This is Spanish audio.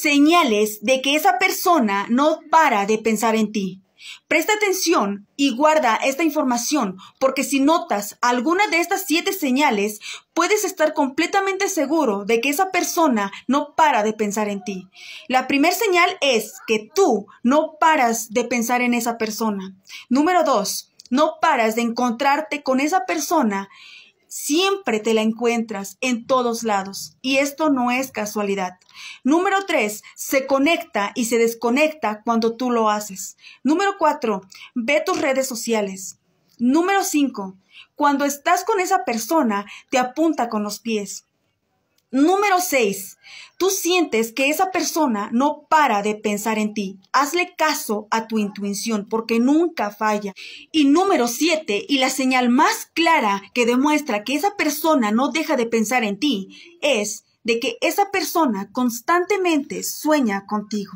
señales de que esa persona no para de pensar en ti. Presta atención y guarda esta información, porque si notas alguna de estas siete señales, puedes estar completamente seguro de que esa persona no para de pensar en ti. La primera señal es que tú no paras de pensar en esa persona. Número dos, no paras de encontrarte con esa persona Siempre te la encuentras en todos lados y esto no es casualidad. Número tres, se conecta y se desconecta cuando tú lo haces. Número cuatro, ve tus redes sociales. Número cinco, cuando estás con esa persona, te apunta con los pies. Número 6. Tú sientes que esa persona no para de pensar en ti. Hazle caso a tu intuición porque nunca falla. Y número 7. Y la señal más clara que demuestra que esa persona no deja de pensar en ti es de que esa persona constantemente sueña contigo.